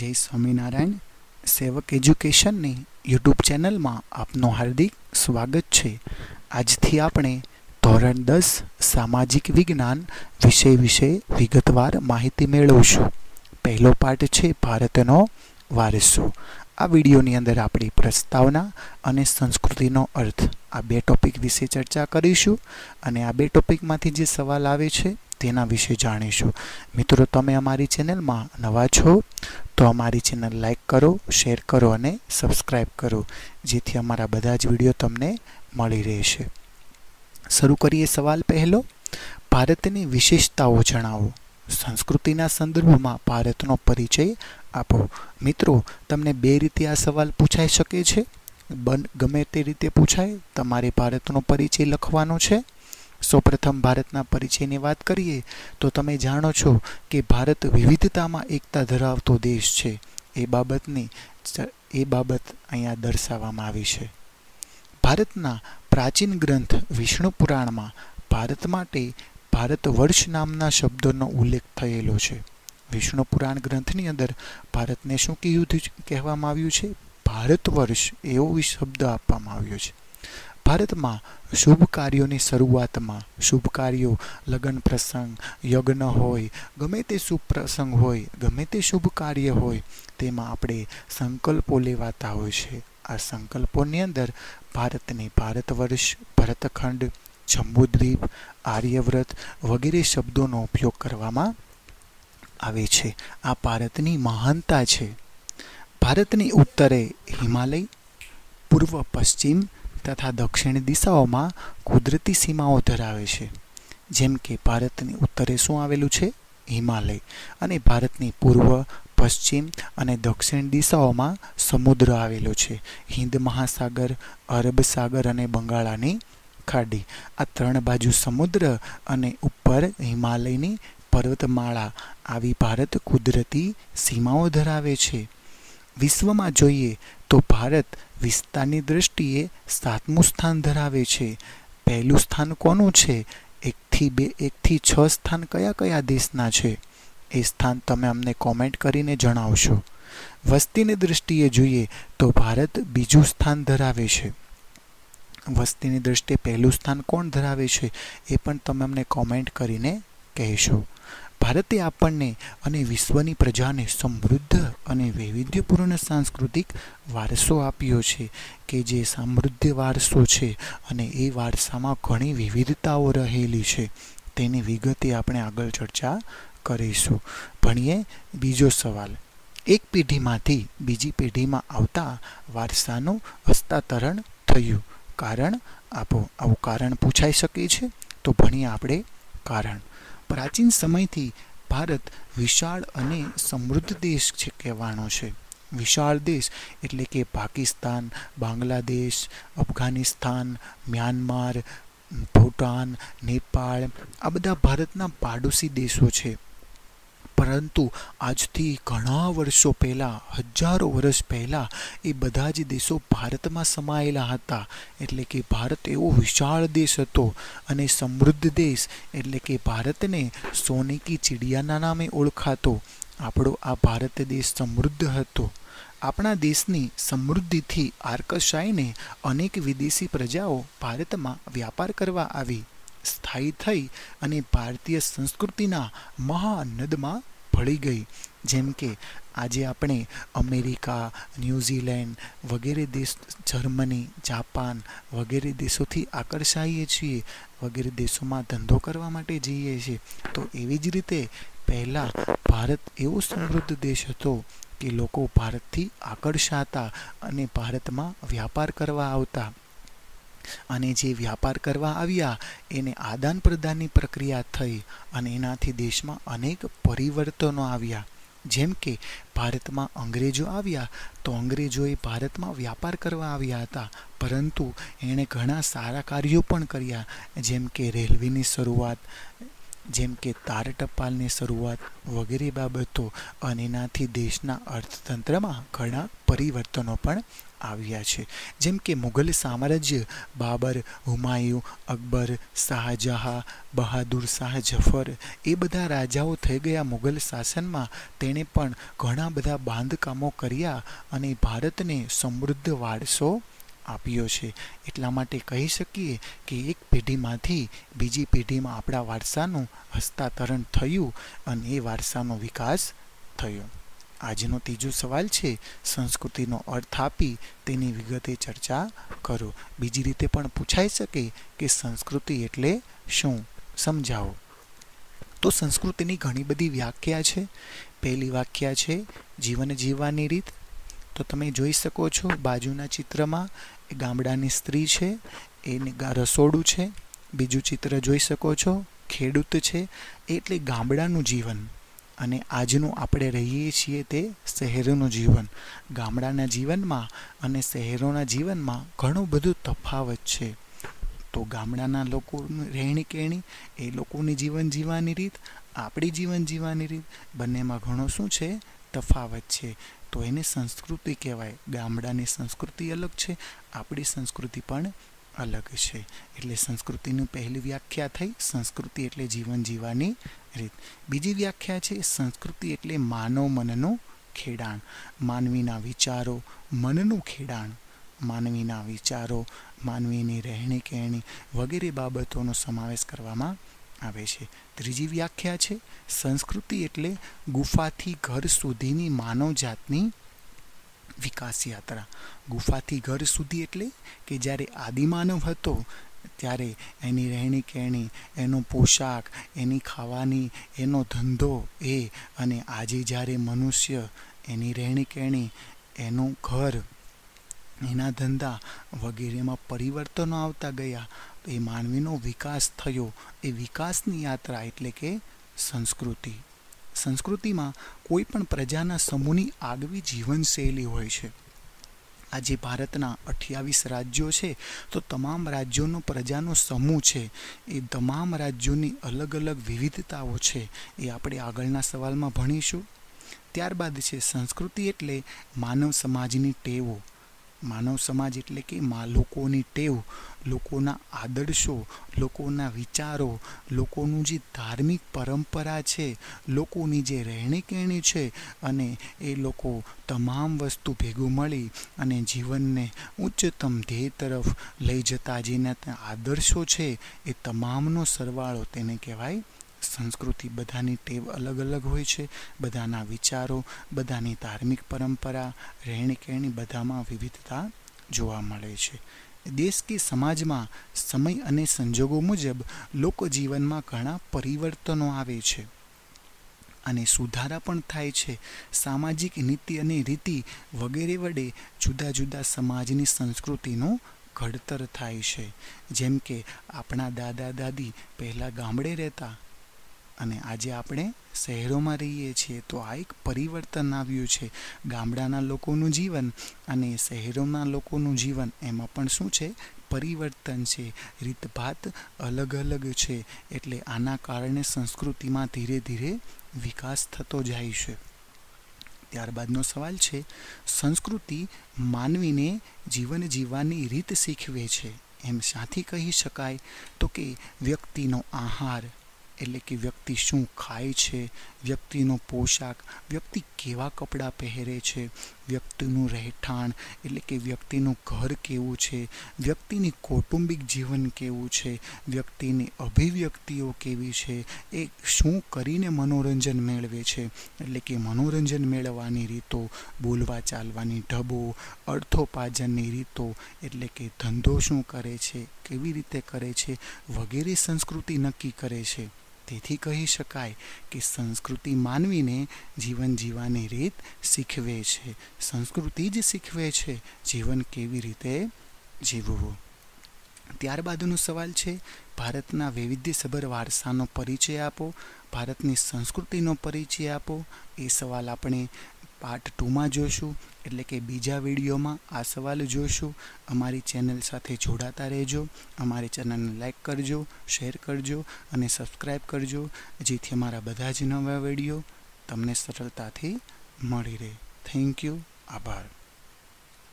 જય સ્વામિનારાયણ સેવક એજ્યુકેશનની યુટ્યુબ ચેનલમાં આપનું હાર્દિક સ્વાગત છે આજથી આપણે ધોરણ દસ સામાજિક વિજ્ઞાન વિષય વિશે વિગતવાર માહિતી મેળવશું પહેલો પાઠ છે ભારતનો વારસો આ વિડીયોની અંદર આપણી પ્રસ્તાવના અને સંસ્કૃતિનો અર્થ આ બે ટોપિક વિશે ચર્ચા કરીશું અને આ બે ટોપિકમાંથી જે સવાલ આવે છે તેના વિશે જાણીશું મિત્રો તમે અમારી ચેનલમાં નવા છો તો અમારી ચેનલ લાઈક કરો શેર કરો અને સબસ્ક્રાઈબ કરો જેથી અમારા બધા જ વિડીયો તમને મળી રહેશે શરૂ કરીએ સવાલ પહેલો ભારતની વિશેષતાઓ જણાવો સંસ્કૃતિના સંદર્ભમાં ભારતનો પરિચય આપો મિત્રો તમને બે રીતે આ સવાલ પૂછાઈ શકે છે બન ગમે તે રીતે પૂછાય તમારે ભારતનો પરિચય લખવાનો છે સૌપ્રથમ ભારતના પરિચયની વાત કરીએ તો તમે જાણો છો કે ભારત વિવિધતામાં એકતા ધરાવતો દેશ છે એ બાબતની એ બાબત અહીંયા દર્શાવવામાં આવી છે ભારતના પ્રાચીન ગ્રંથ વિષ્ણુ પુરાણમાં ભારત માટે ભારત વર્ષ નામના શબ્દનો ઉલ્લેખ થયેલો છે વિષ્ણુ પુરાણ ગ્રંથની અંદર ભારતને શું કહ્યું કહેવામાં આવ્યું છે ભારત વર્ષ એવો શબ્દ આપવામાં આવ્યો છે ભારતમાં શુભ કાર્યોની શરૂઆતમાં શુભ કાર્યો લગ્ન પ્રસંગ યજ્ઞ હોય ગમે તે શુભ પ્રસંગ હોય ગમે તે શુભ કાર્ય હોય તેમાં આપણે સંકલ્પો લેવાતા હોય છે આ સંકલ્પોની અંદર ભારતને ભારત વર્ષ ભરતખંડ જંબુદ્વીપ આર્યવ્રત વગેરે શબ્દોનો ઉપયોગ કરવામાં આવે છે આ ભારતની મહાનતા છે ભારતની ઉત્તરે હિમાલય પૂર્વ પશ્ચિમ તથા દક્ષિણ દિશાઓમાં કુદરતી સીમાઓ ધરાવે છે જેમ કે ભારતની ઉત્તરે શું આવેલું છે હિમાલય અને ભારતની પૂર્વ પશ્ચિમ અને દક્ષિણ દિશાઓમાં સમુદ્ર આવેલો છે હિન્દ મહાસાગર અરબ સાગર અને બંગાળાની ખાડી આ ત્રણ બાજુ સમુદ્ર અને ઉપર હિમાલયની પર્વતમાળા આવી ભારત કુદરતી સીમાઓ ધરાવે છે વિશ્વમાં જોઈએ તો ભારત વિસ્તારની દ્રષ્ટિએ સાતમું સ્થાન ધરાવે છે પહેલું સ્થાન કોનું છે એકથી બે એકથી છ સ્થાન કયા કયા દેશના છે એ સ્થાન તમે અમને કોમેન્ટ કરીને જણાવશો વસ્તીની દ્રષ્ટિએ જોઈએ તો ભારત બીજું સ્થાન ધરાવે છે વસ્તીની દ્રષ્ટિએ પહેલું સ્થાન કોણ ધરાવે છે એ પણ તમે અમને કોમેન્ટ કરીને કહેશો ભારતે આપણને અને વિશ્વની પ્રજાને સમૃદ્ધ અને વૈવિધ્યપૂર્ણ સાંસ્કૃતિક વારસો આપ્યો છે કે જે સમૃદ્ધ વારસો છે અને એ વારસામાં ઘણી વિવિધતાઓ રહેલી છે તેની વિગતે આપણે આગળ ચર્ચા કરીશું ભણીએ બીજો સવાલ એક પેઢીમાંથી બીજી પેઢીમાં આવતા વારસાનું હસ્તાંતરણ થયું કારણ આપો આવું કારણ પૂછાઈ શકે છે તો ભણીએ આપણે કારણ પ્રાચીન સમયથી ભારત વિશાળ અને સમૃદ્ધ દેશ છે કહેવાનો છે વિશાળ દેશ એટલે કે પાકિસ્તાન બાંગ્લાદેશ અફઘાનિસ્તાન મ્યાનમાર ભૂટાન નેપાળ આ બધા ભારતના પાડોશી દેશો છે પરંતુ આજથી ઘણા વર્ષો પહેલાં હજારો વર્ષ પહેલાં એ બધા જ દેશો ભારતમાં સમાયેલા હતા એટલે કે ભારત એવો વિશાળ દેશ હતો અને સમૃદ્ધ દેશ એટલે કે ભારતને સોને કી ચીડિયાના નામે ઓળખાતો આપણો આ ભારત દેશ સમૃદ્ધ હતો આપણા દેશની સમૃદ્ધિથી આર્કશાઈને અનેક વિદેશી પ્રજાઓ ભારતમાં વ્યાપાર કરવા આવી સ્થાયી થઈ અને ભારતીય સંસ્કૃતિના મહાનદમાં ભળી ગઈ જેમ કે આજે આપણે અમેરિકા ન્યૂઝીલેન્ડ વગેરે દેશ જર્મની જાપાન વગેરે દેશોથી આકર્ષાઈએ છીએ વગેરે દેશોમાં ધંધો કરવા માટે જઈએ છીએ તો એવી જ રીતે પહેલાં ભારત એવો સમૃદ્ધ દેશ હતો કે લોકો ભારતથી આકર્ષાતા અને ભારતમાં વ્યાપાર કરવા આવતા અને જે વ્યાપાર કરવા આવ્યા એને આદાન પ્રદાનની પ્રક્રિયા થઈ અને એનાથી દેશમાં અનેક પરિવર્તનો આવ્યા જેમ કે ભારતમાં અંગ્રેજો આવ્યા તો અંગ્રેજોએ ભારતમાં વ્યાપાર કરવા આવ્યા હતા પરંતુ એણે ઘણા સારા કાર્યો પણ કર્યા જેમ કે રેલવેની શરૂઆત જેમ કે તાર ટપાલની શરૂઆત વગેરે બાબતો અને એનાથી દેશના અર્થતંત્રમાં ઘણા પરિવર્તનો પણ આવ્યા છે જેમ કે મુઘલ સામ્રાજ્ય બાબર હુમાયુ અકબર શાહજહાં બહાદુર શાહ જફર એ બધા રાજાઓ થઈ ગયા મુઘલ શાસનમાં તેણે પણ ઘણા બધા બાંધકામો કર્યા અને ભારતને સમૃદ્ધ વારસો આપ્યો છે એટલા માટે કહી શકીએ કે એક પેઢીમાંથી બીજી પેઢીમાં આપણા વારસાનું હસ્તાંતરણ થયું અને એ વારસાનો વિકાસ થયો આજનો ત્રીજો સવાલ છે સંસ્કૃતિનો અર્થ આપી તેની વિગતે ચર્ચા કરો બીજી રીતે પણ પૂછાઈ શકે કે સંસ્કૃતિ એટલે શું સમજાવો તો સંસ્કૃતિની ઘણી બધી વ્યાખ્યા છે પહેલી વ્યાખ્યા છે જીવન જીવવાની રીત તો તમે જોઈ શકો છો બાજુના ચિત્રમાં એ ગામડાની સ્ત્રી છે એને રસોડું છે બીજું ચિત્ર જોઈ શકો છો ખેડૂત છે એટલે ગામડાનું જીવન અને આજનું આપણે રહીએ છીએ તે શહેરનું જીવન ગામડાના જીવનમાં અને શહેરોના જીવનમાં ઘણું બધું તફાવત છે તો ગામડાના લોકોની રહેણી કહેણી એ લોકોની જીવન જીવવાની રીત આપણી જીવન જીવવાની રીત બંનેમાં ઘણો શું છે તફાવત છે તો એને સંસ્કૃતિ કહેવાય ગામડાની સંસ્કૃતિ અલગ છે આપણી સંસ્કૃતિ પણ અલગ છે એટલે સંસ્કૃતિની પહેલી વ્યાખ્યા થઈ સંસ્કૃતિ એટલે જીવન જીવવાની રીત બીજી વ્યાખ્યા છે સંસ્કૃતિ એટલે માનવ મનનું ખેડાણ માનવીના વિચારો મનનું ખેડાણ માનવીના વિચારો માનવીની રહેણી કહેણી વગેરે બાબતોનો સમાવેશ કરવામાં આવે છે ત્રીજી વ્યાખ્યા છે સંસ્કૃતિ એટલે ગુફાથી ઘર સુધીની માનવજાતની વિકાસ યાત્રા ગુફાથી ઘર સુધી એટલે કે જ્યારે આદિમાનવ હતો ત્યારે એની રહેણી કહેણી એનો પોશાક એની ખાવાની એનો ધંધો એ અને આજે જ્યારે મનુષ્ય એની રહેણી કહેણી એનું ઘર એના ધંધા વગેરેમાં પરિવર્તનો આવતા ગયા એ માનવીનો વિકાસ થયો એ વિકાસની યાત્રા એટલે કે સંસ્કૃતિ સંસ્કૃતિમાં કોઈ પણ પ્રજાના સમૂહની આગવી જીવનશૈલી હોય છે આજે ભારતના અઠ્યાવીસ રાજ્યો છે તો તમામ રાજ્યોનો પ્રજાનો સમૂહ છે એ તમામ રાજ્યોની અલગ અલગ વિવિધતાઓ છે એ આપણે આગળના સવાલમાં ભણીશું ત્યારબાદ છે સંસ્કૃતિ એટલે માનવ સમાજની ટેવો માનવ સમાજ એટલે કે મા લોકોની ટેવ લોકોના આદર્શો લોકોના વિચારો લોકોનું જે ધાર્મિક પરંપરા છે લોકોની જે રહેણીકહેણી છે અને એ લોકો તમામ વસ્તુ ભેગું મળી અને જીવનને ઉચ્ચતમ ધ્યેય તરફ લઈ જતા જેના આદર્શો છે એ તમામનો સરવાળો તેને કહેવાય સંસ્કૃતિ બધાની ટેવ અલગ અલગ હોય છે બધાના વિચારો બધાની ધાર્મિક પરંપરા રહેણીકેણી બધામાં વિવિધતા જોવા મળે છે દેશ કે સમાજમાં સમય અને સંજોગો મુજબ લોકજીવનમાં ઘણા પરિવર્તનો આવે છે અને સુધારા પણ થાય છે સામાજિક નીતિ અને રીતિ વગેરે વડે જુદા જુદા સમાજની સંસ્કૃતિનો ઘડતર થાય છે જેમ કે આપણા દાદા દાદી પહેલાં ગામડે રહેતા અને આજે આપણે શહેરોમાં રહીએ છીએ તો આ એક પરિવર્તન આવ્યું છે ગામડાના લોકોનું જીવન અને શહેરોના લોકોનું જીવન એમાં પણ શું છે પરિવર્તન છે રીતભાત અલગ અલગ છે એટલે આના કારણે સંસ્કૃતિમાં ધીરે ધીરે વિકાસ થતો જાય છે ત્યારબાદનો સવાલ છે સંસ્કૃતિ માનવીને જીવન જીવવાની રીત શીખવે છે એમ સાથી કહી શકાય તો કે વ્યક્તિનો આહાર એટલે કે વ્યક્તિ શું ખાય છે વ્યક્તિનો પોશાક વ્યક્તિ કેવા કપડાં પહેરે છે વ્યક્તિનું રહેઠાણ એટલે કે વ્યક્તિનું ઘર કેવું છે વ્યક્તિની કૌટુંબિક જીવન કેવું છે વ્યક્તિની અભિવ્યક્તિઓ કેવી છે એ શું કરીને મનોરંજન મેળવે છે એટલે કે મનોરંજન મેળવવાની રીતો બોલવા ચાલવાની ઢબો અર્થોપાર્જનની રીતો એટલે કે ધંધો શું કરે છે કેવી રીતે કરે છે વગેરે સંસ્કૃતિ નક્કી કરે છે તેથી કહી શકાય કે સંસ્કૃતિ માનવીને જીવન જીવવાની રીત શીખવે છે સંસ્કૃતિ જ શીખવે છે જીવન કેવી રીતે જીવવું ત્યારબાદનો સવાલ છે ભારતના વૈવિધ્યસભર વારસાનો પરિચય આપો ભારતની સંસ્કૃતિનો પરિચય આપો એ સવાલ આપણે પાર્ટ ટુમાં જોઈશું એટલે કે બીજા વિડીયોમાં આ સવાલ જોઈશું અમારી ચેનલ સાથે જોડાતા રહેજો અમારી ચેનલને લાઇક કરજો શેર કરજો અને સબસ્ક્રાઇબ કરજો જેથી અમારા બધા જ નવા વિડીયો તમને સરળતાથી મળી રહે થેન્ક યુ આભાર